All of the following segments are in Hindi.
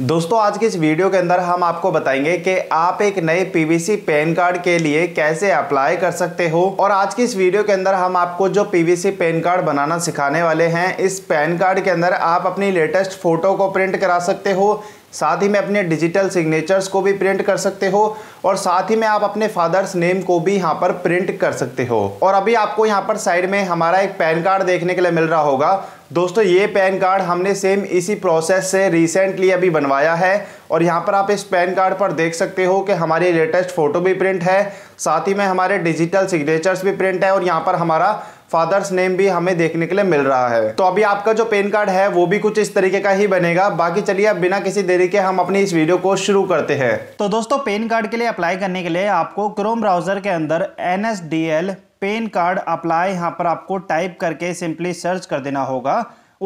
दोस्तों आज के इस वीडियो के अंदर हम आपको बताएंगे कि आप एक नए पीवीसी पैन कार्ड के लिए कैसे अप्लाई कर सकते हो और आज की इस वीडियो के अंदर हम आपको जो पीवीसी पैन कार्ड बनाना सिखाने वाले हैं इस पैन कार्ड के अंदर आप अपनी लेटेस्ट फोटो को प्रिंट करा सकते हो साथ ही में अपने डिजिटल सिग्नेचर्स को भी प्रिंट कर सकते हो और साथ ही में आप अपने फादर्स नेम को भी यहाँ पर प्रिंट कर सकते हो और अभी आपको यहाँ पर साइड में हमारा एक पैन कार्ड देखने के लिए मिल रहा होगा दोस्तों ये पैन कार्ड हमने सेम इसी प्रोसेस से रिसेंटली अभी बनवाया है और यहाँ पर आप इस पैन कार्ड पर देख सकते हो कि हमारी लेटेस्ट फ़ोटो भी प्रिंट है साथ ही में हमारे डिजिटल सिग्नेचर्स भी प्रिंट है और यहाँ पर हमारा फादर्स नेम भी हमें देखने के लिए मिल रहा है तो अभी आपका जो पेन कार्ड है वो भी कुछ इस तरीके का ही बनेगा बाकी चलिए अब बिना किसी देरी के हम अपनी इस वीडियो को शुरू करते हैं तो दोस्तों पेन कार्ड के लिए अप्लाई करने के लिए आपको क्रोम ब्राउजर के अंदर एन पेन कार्ड अप्लाई यहाँ पर आपको टाइप करके सिंपली सर्च कर देना होगा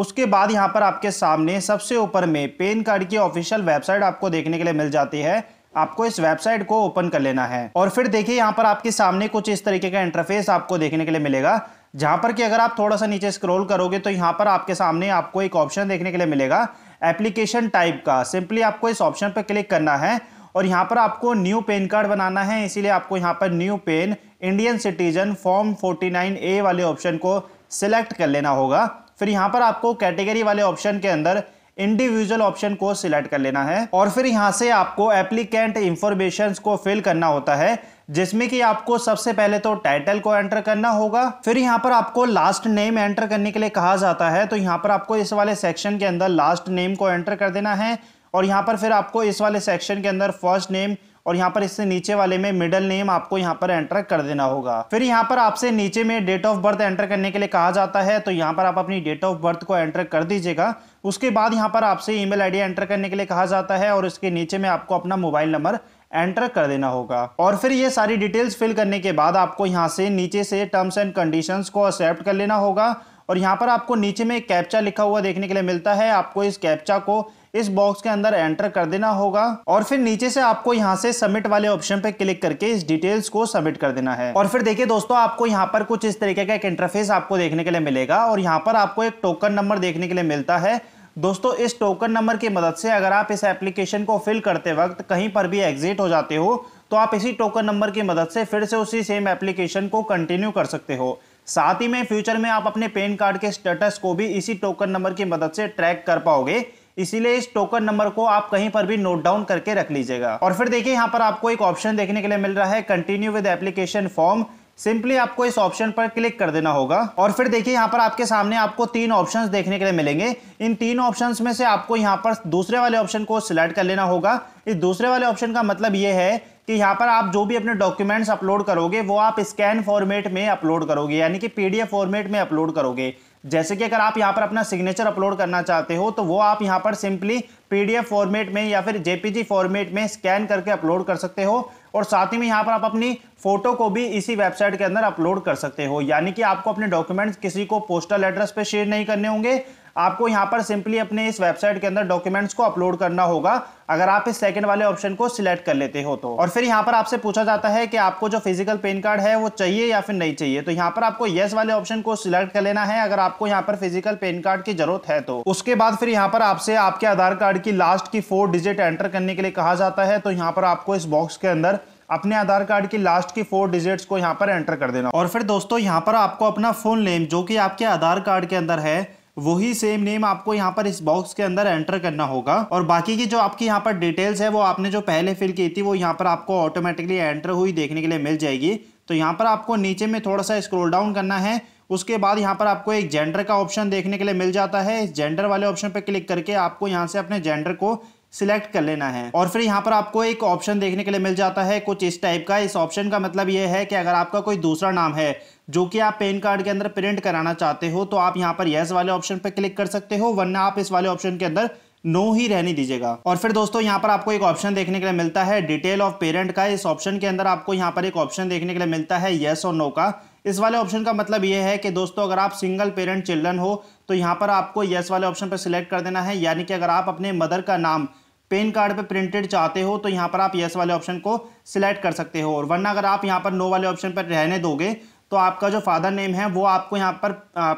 उसके बाद यहाँ पर आपके सामने सबसे ऊपर में पेन कार्ड की ऑफिशियल वेबसाइट आपको देखने के लिए मिल जाती है आपको इस वेबसाइट को ओपन कर लेना है और फिर देखिए यहाँ पर आपके सामने कुछ इस तरीके का इंटरफेस आपको देखने के लिए मिलेगा जहाँ पर कि अगर आप थोड़ा सा नीचे स्क्रॉल करोगे तो यहाँ पर आपके सामने आपको एक ऑप्शन देखने के लिए मिलेगा एप्लीकेशन टाइप का सिंपली आपको इस ऑप्शन पर क्लिक करना है और यहाँ पर आपको न्यू पेन कार्ड बनाना है इसीलिए आपको यहाँ पर new PAN Indian citizen form 49 A वाले ऑप्शन को सिलेक्ट कर लेना होगा फिर यहाँ पर आपको कैटेगरी वाले ऑप्शन के अंदर इंडिविजुअल ऑप्शन को सिलेक्ट कर लेना है और फिर यहाँ से आपको एप्लीकेंट इंफॉर्मेशन को फिल करना होता है जिसमें कि आपको सबसे पहले तो टाइटल को एंटर करना होगा फिर यहाँ पर आपको लास्ट नेम एंटर करने के लिए कहा जाता है तो यहाँ पर आपको इस वाले सेक्शन के अंदर लास्ट नेम को एंटर कर देना है और यहाँ पर फिर आपको इस वाले सेक्शन के अंदर फर्स्ट नेम और यहाँ पर इससे नीचे वाले में मिडल नेम आपको यहाँ पर एंटर कर देना होगा फिर यहाँ पर आपसे नीचे में डेट ऑफ बर्थ एंटर करने के लिए कहा जाता है तो यहाँ पर आप अपनी डेट ऑफ बर्थ को एंटर कर दीजिएगा उसके बाद यहाँ पर आपसे ईमेल आईडी एंटर करने के लिए कहा जाता है और इसके नीचे में आपको अपना मोबाइल नंबर एंटर कर देना होगा और फिर ये सारी डिटेल्स फिल करने के बाद आपको यहाँ से नीचे से टर्म्स एंड कंडीशन को एक्सेप्ट कर लेना होगा और यहाँ पर आपको नीचे में कैप्चा लिखा हुआ देखने के लिए मिलता है आपको इस कैप्चा को इस बॉक्स के अंदर एंटर कर देना होगा और फिर नीचे से आपको यहाँ से सबमिट वाले ऑप्शन पे क्लिक करके इस डिटेल्स को सबमिट कर देना है और फिर देखिए दोस्तों आपको यहाँ पर कुछ इस तरीके का एक इंटरफेस आपको देखने के लिए मिलेगा और यहाँ पर आपको एक टोकन नंबर देखने के लिए मिलता है दोस्तों इस टोकन नंबर की मदद से अगर आप इस एप्लीकेशन को फिल करते वक्त कहीं पर भी एग्जिट हो जाते हो तो आप इसी टोकन नंबर की मदद से फिर से उसी सेम एप्लीकेशन को कंटिन्यू कर सकते हो साथ ही में फ्यूचर में आप अपने पेन कार्ड के स्टेटस को भी इसी टोकन नंबर की मदद से ट्रैक कर पाओगे इसीलिए इस टोकन नंबर को आप कहीं पर भी नोट डाउन करके रख लीजिएगा और फिर देखिए यहाँ पर आपको एक ऑप्शन देखने के लिए मिल रहा है continue with application form simply आपको इस ऑप्शन पर क्लिक कर देना होगा और फिर देखिए यहाँ पर आपके सामने आपको तीन ऑप्शंस देखने के लिए मिलेंगे इन तीन ऑप्शंस में से आपको यहाँ पर दूसरे वाले ऑप्शन को सिलेक्ट कर लेना होगा इस दूसरे वाले ऑप्शन का मतलब ये है कि यहाँ पर आप जो भी अपने डॉक्यूमेंट्स अपलोड करोगे वो आप स्कैन फॉर्मेट में अपलोड करोगे यानी कि पी फॉर्मेट में अपलोड करोगे जैसे कि अगर आप यहाँ पर अपना सिग्नेचर अपलोड करना चाहते हो तो वो आप यहाँ पर सिंपली पीडीएफ फॉर्मेट में या फिर जेपीजी फॉर्मेट में स्कैन करके अपलोड कर सकते हो और साथ ही में यहाँ पर आप अपनी फोटो को भी इसी वेबसाइट के अंदर अपलोड कर सकते हो यानी कि आपको अपने डॉक्यूमेंट्स किसी को पोस्टल एड्रेस पे शेयर नहीं करने होंगे आपको यहाँ पर सिंपली अपने इस वेबसाइट के अंदर डॉक्यूमेंट्स को अपलोड करना होगा अगर आप इस सेकंड वाले ऑप्शन को सिलेक्ट कर लेते हो तो और फिर यहाँ पर आपसे पूछा जाता है कि आपको जो फिजिकल पेन कार्ड है वो चाहिए या फिर नहीं चाहिए तो यहाँ पर आपको येस वाले ऑप्शन को सिलेक्ट कर लेना है अगर आपको यहाँ पर फिजिकल पेन कार्ड की जरूरत है तो उसके बाद फिर यहाँ पर आपसे आपके आधार कार्ड की लास्ट की फोर डिजिट एंटर करने के लिए कहा जाता है तो यहाँ पर आपको इस बॉक्स के अंदर अपने आधार कार्ड की लास्ट की फोर डिजिट्स को यहाँ पर एंटर कर देना और फिर दोस्तों यहाँ पर आपको अपना फुल नेम जो कि आपके आधार कार्ड के अंदर है वही सेम नेम आपको यहाँ पर इस बॉक्स के अंदर एंटर करना होगा और बाकी की जो आपकी यहाँ पर डिटेल्स है वो आपने जो पहले फिल की थी वो यहाँ पर आपको ऑटोमेटिकली एंटर हुई देखने के लिए मिल जाएगी तो यहाँ पर आपको नीचे में थोड़ा सा स्क्रोल डाउन करना है उसके बाद यहाँ पर आपको एक जेंडर का ऑप्शन देखने के लिए मिल जाता है इस जेंडर वाले ऑप्शन पर क्लिक करके आपको यहाँ से अपने जेंडर को सिलेक्ट कर लेना है और फिर यहाँ पर आपको एक ऑप्शन देखने के लिए मिल जाता है कुछ इस टाइप का इस ऑप्शन का मतलब ये है कि अगर आपका कोई दूसरा नाम है जो कि आप पेन कार्ड के अंदर प्रिंट कराना चाहते हो तो आप यहाँ पर येस वाले ऑप्शन पर क्लिक कर सकते हो वरना आप इस वाले ऑप्शन के अंदर नो no ही रहने दीजिएगा और फिर दोस्तों यहाँ पर आपको एक ऑप्शन देखने के लिए मिलता है डिटेल ऑफ पेरेंट का इस ऑप्शन के अंदर आपको यहाँ पर एक ऑप्शन देखने के लिए मिलता है येस और नो का इस वाले ऑप्शन का मतलब यह है कि दोस्तों अगर आप सिंगल पेरेंट चिल्ड्रन हो तो यहाँ पर आपको येस वाले ऑप्शन पर सिलेक्ट कर देना है यानी कि अगर आप अपने मदर का नाम पेन कार्ड पे प्रिंटेड चाहते हो तो यहाँ पर आप येस वाले ऑप्शन को सिलेक्ट कर सकते हो और वरना अगर आप यहाँ पर नो वाले ऑप्शन पर रहने दोगे तो आपका जो फादर नेम है वो आपको यहाँ पर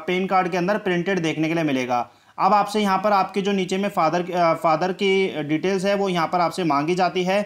पेन कार्ड के अंदर प्रिंटेड देखने के लिए मिलेगा अब आपसे यहाँ पर आपके जो नीचे में फादर फादर की डिटेल्स है वो यहाँ पर आपसे मांगी जाती है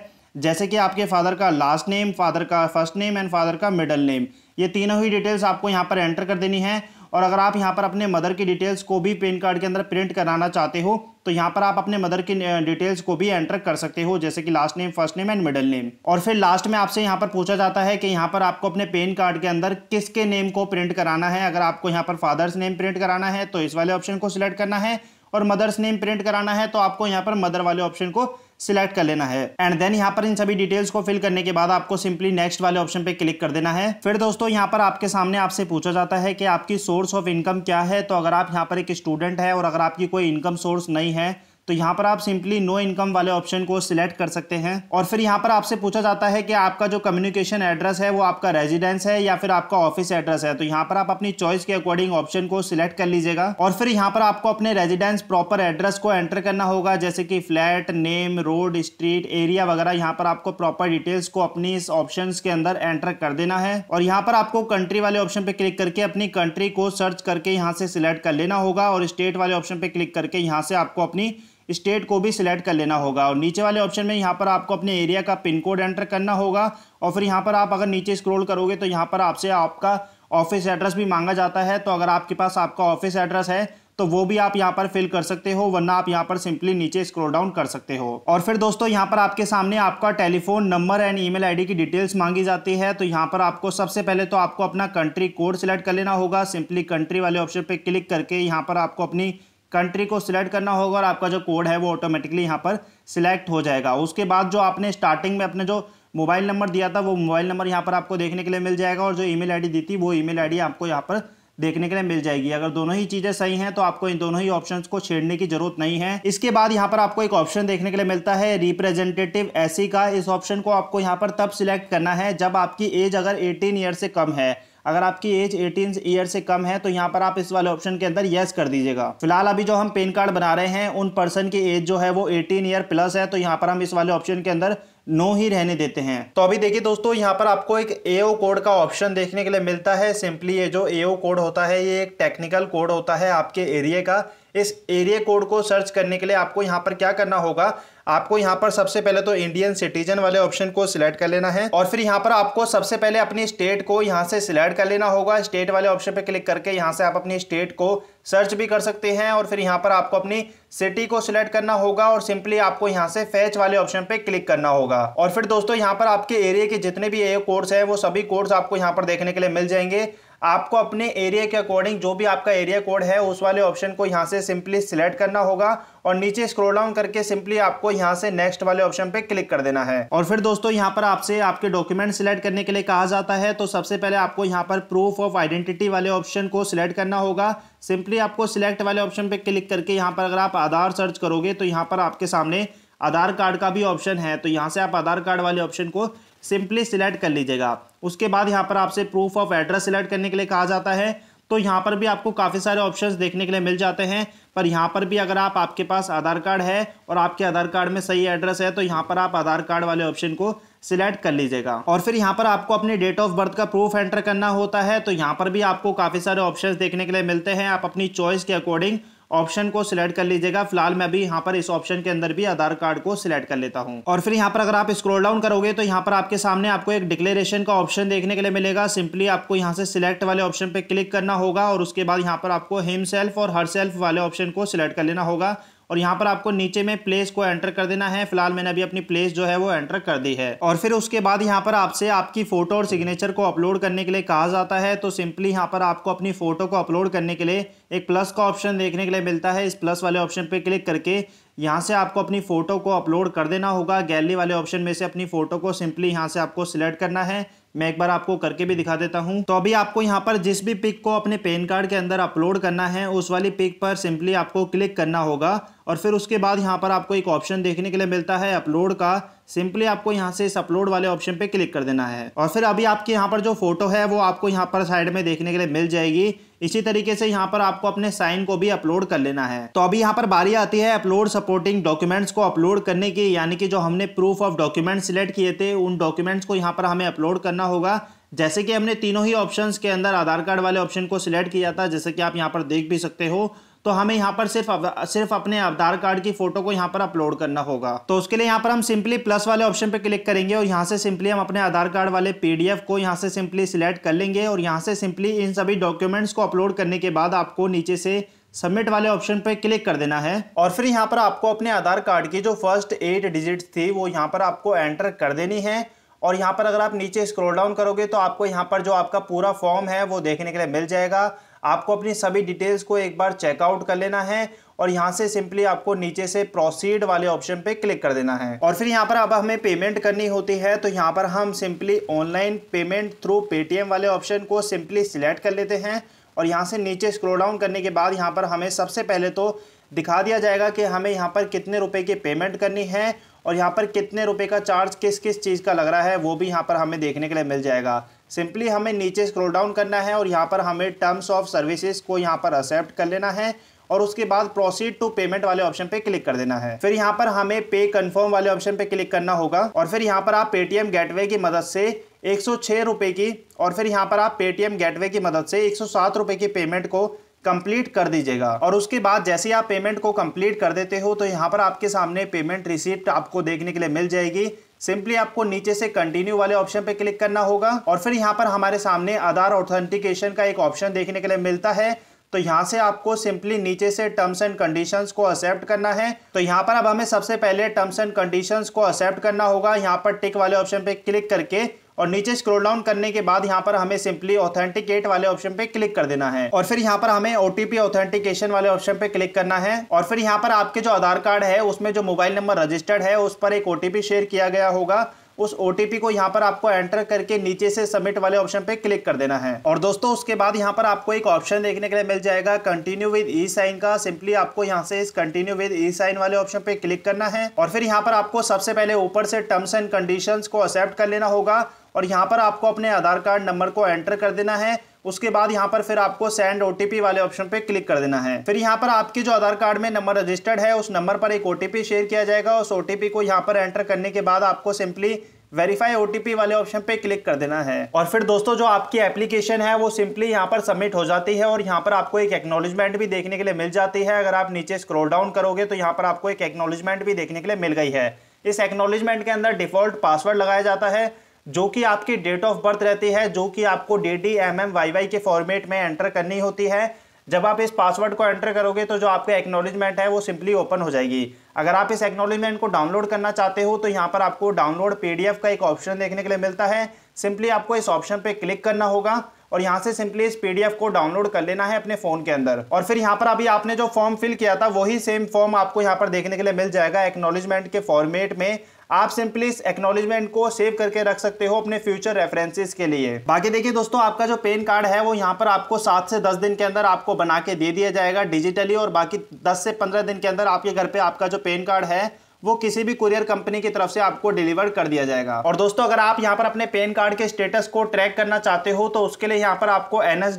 जैसे कि आपके फादर का लास्ट नेम फादर का फर्स्ट नेम एंड फादर का मिडल नेम ये तीनों ही डिटेल्स आपको यहाँ पर एंटर कर देनी है और अगर आप यहाँ पर अपने मदर की डिटेल्स को भी पेन कार्ड के अंदर प्रिंट कराना चाहते हो तो यहाँ पर आप अपने मदर की डिटेल्स को भी एंटर कर सकते हो जैसे कि last name first name and middle name और फिर लास्ट में आपसे यहाँ पर पूछा जाता है कि यहाँ पर आपको अपने पेन कार्ड के अंदर किसके नेम को प्रिंट कराना है अगर आपको यहाँ पर फादर्स नेम प्रिंट कराना है तो इस वाले ऑप्शन को सिलेक्ट करना है और मदर्स नेम प्रिंट कराना है तो आपको यहाँ पर मदर वाले ऑप्शन को सिलेक्ट कर लेना है एंड देन यहाँ पर इन सभी डिटेल्स को फिल करने के बाद आपको सिंपली नेक्स्ट वाले ऑप्शन पे क्लिक कर देना है फिर दोस्तों यहाँ पर आपके सामने आपसे पूछा जाता है कि आपकी सोर्स ऑफ इनकम क्या है तो अगर आप यहाँ पर एक स्टूडेंट है और अगर आपकी कोई इनकम सोर्स नहीं है तो यहाँ पर आप सिंपली नो इनकम वाले ऑप्शन को सिलेक्ट कर सकते हैं और फिर यहाँ पर आपसे पूछा जाता है कि आपका जो कम्युनिकेशन एड्रेस है वो आपका रेजिडेंस है या फिर आपका ऑफिस एड्रेस है तो यहाँ पर आप अपनी चॉइस के अकॉर्डिंग ऑप्शन को सिलेक्ट कर लीजिएगा और फिर यहाँ पर आपको अपने रेजिडेंस प्रॉपर एड्रेस को एंटर करना होगा जैसे कि flat name road street area वगैरह यहाँ पर आपको प्रॉपर डिटेल्स को अपनी इस ऑप्शन के अंदर एंटर कर देना है और यहाँ पर आपको कंट्री वाले ऑप्शन पे क्लिक करके अपनी कंट्री को सर्च करके यहाँ से सिलेक्ट कर लेना होगा और स्टेट वाले ऑप्शन पे क्लिक करके यहाँ से आपको अपनी स्टेट को भी सिलेक्ट कर लेना होगा और नीचे वाले ऑप्शन में यहाँ पर आपको अपने एरिया का पिन कोड एंटर करना होगा और फिर यहाँ पर आप अगर नीचे स्क्रॉल करोगे तो यहाँ पर आपसे आपका ऑफिस एड्रेस भी मांगा जाता है तो अगर आपके पास आपका ऑफिस एड्रेस है तो वो भी आप यहाँ पर फिल कर सकते हो वरना आप यहाँ पर सिंपली नीचे स्क्रोल डाउन कर सकते हो और फिर दोस्तों यहाँ पर आपके सामने आपका telephone number and email की डिटेल्स मांगी जाती है तो यहाँ पर आपको सबसे पहले तो आपको अपना कंट्री कोड सिलेक्ट कर लेना होगा सिंपली कंट्री वाले ऑप्शन पर क्लिक करके यहाँ पर आपको अपनी कंट्री को सिलेक्ट करना होगा और आपका जो कोड है वो ऑटोमेटिकली यहाँ पर सिलेक्ट हो जाएगा उसके बाद जो आपने स्टार्टिंग में अपने जो मोबाइल नंबर दिया था वो मोबाइल नंबर यहाँ पर आपको देखने के लिए मिल जाएगा और जो ईमेल आईडी दी थी वो ईमेल आईडी आपको यहाँ पर देखने के लिए मिल जाएगी अगर दोनों ही चीज़ें सही हैं तो आपको इन दोनों ही ऑप्शन को छेड़ने की जरूरत नहीं है इसके बाद यहाँ पर आपको एक ऑप्शन देखने के लिए मिलता है रिप्रेजेंटेटिव एसी का इस ऑप्शन को आपको यहाँ पर तब सिलेक्ट करना है जब आपकी एज अगर एटीन ईयर से कम है अगर आपकी एज 18 ईयर से कम है तो यहाँ पर आप इस वाले ऑप्शन के अंदर येस कर दीजिएगा फिलहाल अभी जो हम पेन कार्ड बना रहे हैं उन पर्सन की एज जो है वो 18 ईयर प्लस है तो यहाँ पर हम इस वाले ऑप्शन के अंदर नो ही रहने देते हैं तो अभी देखिए दोस्तों यहाँ पर आपको एक एओ कोड का ऑप्शन देखने के लिए मिलता है सिंपली ये जो एओ कोड होता है ये एक टेक्निकल कोड होता है आपके एरिए का इस एरिया कोड को सर्च करने के लिए आपको यहाँ पर क्या करना होगा आपको यहाँ पर सबसे पहले तो इंडियन सिटीजन वाले ऑप्शन को सिलेक्ट कर लेना है और फिर यहाँ पर आपको सबसे पहले अपनी स्टेट को यहाँ से सिलेक्ट कर लेना होगा स्टेट वाले ऑप्शन पर क्लिक करके यहाँ से आप अपनी स्टेट को सर्च भी कर सकते हैं और फिर यहाँ पर आपको अपनी सिटी को सिलेक्ट करना होगा और सिंपली आपको यहाँ से फैच वाले ऑप्शन पे क्लिक करना होगा और फिर दोस्तों यहाँ पर आपके एरिया के जितने भी कोर्स है वो सभी कोर्स आपको यहाँ पर देखने के लिए मिल जाएंगे आपको अपने एरिया के अकॉर्डिंग जो भी आपका एरिया कोड है उस वाले ऑप्शन को यहाँ से सिंपली सिलेक्ट करना होगा और नीचे स्क्रोल डाउन करके सिंपली आपको यहाँ से नेक्स्ट वाले ऑप्शन पे क्लिक कर देना है और फिर दोस्तों यहाँ पर आपसे आपके डॉक्यूमेंट सिलेक्ट करने के लिए कहा जाता है तो सबसे पहले आपको यहाँ पर प्रूफ ऑफ आइडेंटिटी वाले ऑप्शन को सिलेक्ट करना होगा सिंपली आपको सिलेक्ट वाले ऑप्शन पे क्लिक करके यहाँ पर अगर आप आधार सर्च करोगे तो यहाँ पर आपके सामने आधार कार्ड का भी ऑप्शन है तो यहाँ से आप आधार कार्ड वाले ऑप्शन को सिंपली सिलेक्ट कर लीजिएगा उसके बाद यहाँ पर आपसे प्रूफ ऑफ एड्रेस सिलेक्ट करने के लिए कहा जाता है तो यहाँ पर भी आपको काफ़ी सारे ऑप्शंस देखने के लिए मिल जाते हैं पर यहाँ पर भी अगर आप आपके पास आधार कार्ड है और आपके आधार कार्ड में सही एड्रेस है तो यहाँ पर आप आधार कार्ड वाले ऑप्शन को सिलेक्ट कर लीजिएगा और फिर यहाँ पर आपको अपने डेट ऑफ बर्थ का प्रूफ एंटर करना होता है तो यहाँ पर भी आपको काफ़ी सारे ऑप्शन देखने के लिए मिलते हैं आप अपनी चॉइस के अकॉर्डिंग ऑप्शन को सिलेक्ट कर लीजिएगा फिलहाल मैं अभी यहाँ पर इस ऑप्शन के अंदर भी आधार कार्ड को सिलेक्ट कर लेता हूँ और फिर यहाँ पर अगर आप स्क्रोल डाउन करोगे तो यहाँ पर आपके सामने आपको एक डिक्लेरेशन का ऑप्शन देखने के लिए मिलेगा सिंपली आपको यहाँ से सिलेक्ट वाले ऑप्शन पर क्लिक करना होगा और उसके बाद यहाँ पर आपको हिम सेल्फ और हर सेल्फ वाले ऑप्शन को सिलेक्ट कर लेना होगा और यहाँ पर आपको नीचे में प्लेस को एंटर कर देना है फिलहाल मैंने अभी अपनी प्लेस जो है वो एंटर कर दी है और फिर उसके बाद यहाँ पर आपसे आपकी फोटो और सिग्नेचर को अपलोड करने के लिए कहा जाता है तो सिंपली यहाँ पर आपको अपनी फोटो को अपलोड करने के लिए एक प्लस का ऑप्शन देखने के लिए मिलता है इस प्लस वाले ऑप्शन पर क्लिक करके यहाँ से आपको अपनी फ़ोटो को अपलोड कर देना होगा गैलरी वाले ऑप्शन में से अपनी फ़ोटो को सिंपली यहाँ से आपको सिलेक्ट करना है मैं एक बार आपको करके भी दिखा देता हूँ तो अभी आपको यहाँ पर जिस भी पिक को अपने पेन कार्ड के अंदर अपलोड करना है उस वाली पिक पर सिंपली आपको क्लिक करना होगा और फिर उसके बाद यहाँ पर आपको एक ऑप्शन देखने के लिए मिलता है अपलोड का सिंपली आपको यहाँ से इस अपलोड वाले ऑप्शन पे क्लिक कर देना है और फिर अभी आपके यहाँ पर जो फोटो है वो आपको यहाँ पर साइड में देखने के लिए मिल जाएगी इसी तरीके से यहाँ पर आपको अपने साइन को भी अपलोड कर लेना है तो अभी यहाँ पर बारी आती है अपलोड सपोर्टिंग डॉक्यूमेंट्स को अपलोड करने की यानी कि जो हमने प्रूफ ऑफ डॉक्यूमेंट सिलेक्ट किए थे उन डॉक्यूमेंट्स को यहाँ पर हमें अपलोड करना होगा जैसे कि हमने तीनों ही ऑप्शंस के अंदर आधार कार्ड वाले ऑप्शन को सिलेक्ट किया था जैसे कि आप यहाँ पर देख भी सकते हो तो हमें यहाँ पर सिर्फ सिर्फ अपने आधार कार्ड की फोटो को यहाँ पर अपलोड करना होगा तो उसके लिए यहाँ पर हम सिंपली प्लस वाले ऑप्शन पर क्लिक करेंगे और यहाँ से सिंपली हम अपने आधार कार्ड वाले पीडीएफ को यहाँ से सिंपली सिलेक्ट कर लेंगे और यहाँ से सिंपली इन सभी डॉक्यूमेंट्स को अपलोड करने के बाद आपको नीचे से सबमिट वाले ऑप्शन पर क्लिक कर देना है और फिर यहाँ पर आपको अपने आधार कार्ड की जो फर्स्ट एट डिजिट थी वो यहाँ पर आपको एंटर कर देनी है और यहाँ पर अगर आप नीचे स्क्रॉल डाउन करोगे तो आपको यहाँ पर जो आपका पूरा फॉर्म है वो देखने के लिए मिल जाएगा आपको अपनी सभी डिटेल्स को एक बार चेकआउट कर लेना है और यहाँ से सिंपली आपको नीचे से प्रोसीड वाले ऑप्शन पे क्लिक कर देना है और फिर यहाँ पर अब हमें पेमेंट करनी होती है तो यहाँ पर हम simply online payment through Paytm वाले ऑप्शन को सिंपली सिलेक्ट कर लेते हैं और यहाँ से नीचे स्क्रोल डाउन करने के बाद यहाँ पर हमें सबसे पहले तो दिखा दिया जाएगा कि हमें यहाँ पर कितने रुपये की पेमेंट करनी है और यहाँ पर कितने रुपये का चार्ज किस किस चीज़ का लग रहा है वो भी यहाँ पर हमें देखने के लिए मिल जाएगा सिंपली हमें नीचे स्क्रोल डाउन करना है और यहाँ पर हमें टर्म्स ऑफ सर्विसेज को यहाँ पर एक्सेप्ट कर लेना है और उसके बाद प्रोसीड टू पेमेंट वाले ऑप्शन पे क्लिक कर देना है फिर यहाँ पर हमें पे कंफर्म वाले ऑप्शन पे क्लिक करना होगा और फिर यहाँ पर आप पेटीएम गेटवे की मदद से एक सौ की और फिर यहाँ पर आप पेटीएम गेटवे की मदद से एक सौ की पेमेंट को कंप्लीट कर दीजिएगा और उसके बाद जैसे ही आप पेमेंट को कंप्लीट कर देते हो तो यहाँ पर आपके सामने पेमेंट रिसिप्ट आपको देखने के लिए मिल जाएगी सिंपली आपको नीचे से कंटिन्यू वाले ऑप्शन पे क्लिक करना होगा और फिर यहाँ पर हमारे सामने आधार ऑथेंटिकेशन का एक ऑप्शन देखने के लिए मिलता है तो यहाँ से आपको सिंपली नीचे से टर्म्स एंड कंडीशंस को एक्सेप्ट करना है तो यहाँ पर अब हमें सबसे पहले टर्म्स एंड कंडीशंस को एक्सेप्ट करना होगा यहाँ पर टिक वाले ऑप्शन पे क्लिक करके और नीचे स्क्रोल डाउन करने के बाद यहाँ पर हमें सिंपली ऑथेंटिकेट वाले ऑप्शन पे क्लिक कर देना है और फिर यहाँ पर हमें ओटीपी ऑथेंटिकेशन वाले ऑप्शन पे क्लिक करना है और फिर यहाँ पर आपके जो आधार कार्ड है उसमें जो मोबाइल नंबर रजिस्टर्ड है उस पर एक ओटीपी शेयर किया गया होगा उस ओ को यहाँ पर आपको एंटर करके नीचे से सबमिट वाले ऑप्शन पे क्लिक कर देना है और दोस्तों उसके बाद यहाँ पर आपको एक ऑप्शन देखने के लिए मिल जाएगा कंटिन्यू विद ई साइन का सिंपली आपको यहाँ से इस कंटिन्यू विद ई साइन वाले ऑप्शन पे क्लिक करना है और फिर यहाँ पर आपको सबसे पहले ऊपर से टर्म्स एंड कंडीशन को एक्सेप्ट कर लेना होगा और यहाँ पर आपको अपने आधार कार्ड नंबर को एंटर कर देना है उसके बाद यहाँ पर फिर आपको सेंड ओ वाले ऑप्शन पे क्लिक कर देना है फिर यहाँ पर आपके जो आधार कार्ड में नंबर रजिस्टर्ड है उस नंबर पर एक ओ शेयर किया जाएगा उस ओ को यहाँ पर एंटर करने के बाद आपको सिंपली वेरीफाई ओ वाले ऑप्शन पे क्लिक कर देना है और फिर दोस्तों जो आपकी एप्लीकेशन है वो सिंपली यहाँ पर सबमिट हो जाती है और यहाँ पर आपको एक एक्नोलिजमेंट भी देखने के लिए मिल जाती है अगर आप नीचे स्क्रोल डाउन करोगे तो यहाँ पर आपको एक एक्नोलिजमेंट भी देखने के लिए मिल गई है इस एक्नोलॉजमेंट के अंदर डिफॉल्ट पासवर्ड लगाया जाता है जो कि आपकी डेट ऑफ बर्थ रहती है जो कि आपको D D M M Y Y के फॉर्मेट में एंटर करनी होती है जब आप इस पासवर्ड को एंटर करोगे तो जो आपका एक्नोलिजमेंट है वो सिंपली ओपन हो जाएगी अगर आप इस एक्नोलिजमेंट को डाउनलोड करना चाहते हो तो यहाँ पर आपको डाउनलोड पीडीएफ का एक ऑप्शन देखने के लिए मिलता है सिंपली आपको इस ऑप्शन पे क्लिक करना होगा और यहाँ से सिंपली इस पीडीएफ को डाउनलोड कर लेना है अपने फोन के अंदर और फिर यहाँ पर अभी आपने जो फॉर्म फिल किया था वही सेम फॉर्म आपको यहाँ पर देखने के लिए मिल जाएगा एक्नोलिजमेंट के फॉर्मेट में आप सिंपली इस एक्नोलेजमेंट को सेव करके रख सकते हो अपने फ्यूचर रेफरेंसेस के लिए बाकी देखिए दोस्तों आपका जो पेन कार्ड है वो यहाँ पर आपको सात से दस दिन के अंदर आपको बना के दे दिया जाएगा डिजिटली और बाकी दस से पंद्रह दिन के अंदर आपके घर पे आपका जो पेन कार्ड है वो किसी भी कुरियर कंपनी की तरफ से आपको डिलीवर कर दिया जाएगा और दोस्तों अगर आप यहाँ पर अपने पेन कार्ड के स्टेटस को ट्रैक करना चाहते हो तो उसके लिए यहाँ पर आपको एन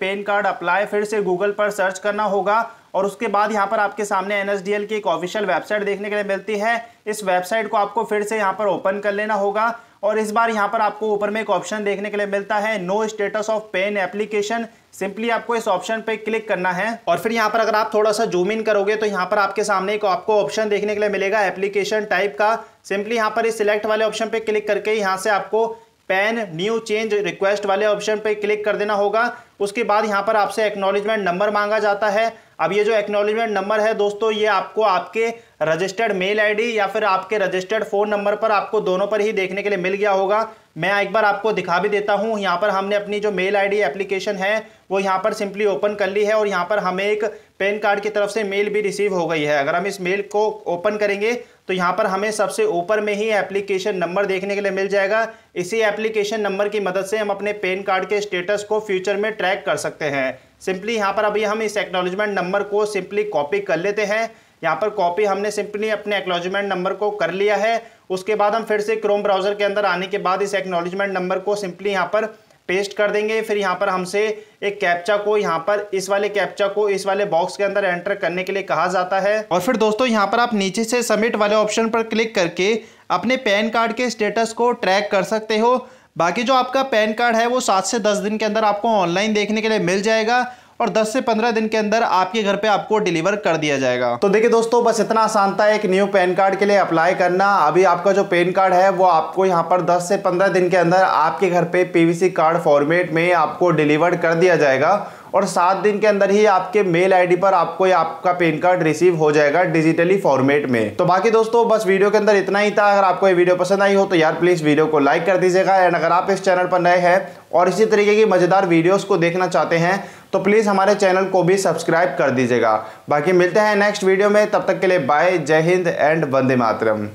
पेन कार्ड अप्लाई फिर से गूगल पर सर्च करना होगा और उसके बाद यहाँ पर आपके सामने एन की एक ऑफिशियल वेबसाइट देखने के लिए मिलती है इस वेबसाइट को आपको फिर से यहाँ पर ओपन कर लेना होगा और इस बार यहाँ पर आपको ऊपर में एक ऑप्शन देखने के लिए मिलता है know status of PAN application simply आपको इस ऑप्शन पे क्लिक करना है और फिर यहाँ पर अगर आप थोड़ा सा जूम इन करोगे तो यहाँ पर आपके सामने एक आपको ऑप्शन देखने के लिए मिलेगा एप्लीकेशन टाइप का सिंपली यहाँ पर इस सिलेक्ट वाले ऑप्शन पे क्लिक करके यहाँ से आपको पेन न्यू चेंज रिक्वेस्ट वाले ऑप्शन पे क्लिक कर देना होगा उसके बाद यहाँ पर आपसे एक्नॉलेजमेंट नंबर मांगा जाता है अब ये जो एक्नोलिजमेंट नंबर है दोस्तों ये आपको आपके रजिस्टर्ड मेल आईडी या फिर आपके रजिस्टर्ड फ़ोन नंबर पर आपको दोनों पर ही देखने के लिए मिल गया होगा मैं एक बार आपको दिखा भी देता हूँ यहाँ पर हमने अपनी जो मेल आईडी एप्लीकेशन है वो यहाँ पर सिंपली ओपन कर ली है और यहाँ पर हमें एक पैन कार्ड की तरफ से मेल भी रिसीव हो गई है अगर हम इस मेल को ओपन करेंगे तो यहाँ पर हमें सबसे ऊपर में ही एप्लीकेशन नंबर देखने के लिए मिल जाएगा इसी एप्लीकेशन नंबर की मदद से हम अपने पैन कार्ड के स्टेटस को फ्यूचर में ट्रैक कर सकते हैं सिंपली यहाँ पर अभी हम इस एक्नोलॉजमेंट नंबर को सिंपली कॉपी कर लेते हैं यहाँ पर कॉपी हमने सिंपली अपने एक्नोलॉजमेंट नंबर को कर लिया है उसके बाद हम फिर से क्रोम ब्राउजर के अंदर आने के बाद इस एक्नोलॉजमेंट नंबर को सिंपली यहाँ पर पेस्ट कर देंगे फिर यहाँ पर हमसे एक कैप्चा को यहाँ पर इस वाले कैप्चा को इस वाले बॉक्स के अंदर एंटर करने के लिए कहा जाता है और फिर दोस्तों यहाँ पर आप नीचे से सबमिट वाले ऑप्शन पर क्लिक करके अपने पैन कार्ड के स्टेटस को ट्रैक कर सकते हो बाकी जो आपका पैन कार्ड है वो सात से दस दिन के अंदर आपको ऑनलाइन देखने के लिए मिल जाएगा और 10 से 15 दिन के अंदर आपके घर पे आपको डिलीवर कर दिया जाएगा तो देखिए दोस्तों बस इतना आसान था एक न्यू पैन कार्ड के लिए अप्लाई करना अभी आपका जो पैन कार्ड है वो आपको यहाँ पर 10 से 15 दिन के अंदर आपके घर पे पीवीसी कार्ड फॉर्मेट में आपको डिलीवर कर दिया जाएगा और सात दिन के अंदर ही आपके मेल आईडी पर आपको आपका पेन कार्ड रिसीव हो जाएगा डिजिटली फॉर्मेट में तो बाकी दोस्तों बस वीडियो के अंदर इतना ही था अगर आपको ये वीडियो पसंद आई हो तो यार प्लीज़ वीडियो को लाइक कर दीजिएगा एंड अगर आप इस चैनल पर नए हैं और इसी तरीके की मज़ेदार वीडियोज़ को देखना चाहते हैं तो प्लीज़ हमारे चैनल को भी सब्सक्राइब कर दीजिएगा बाकी मिलते हैं नेक्स्ट वीडियो में तब तक के लिए बाय जय हिंद एंड वंदे मातरम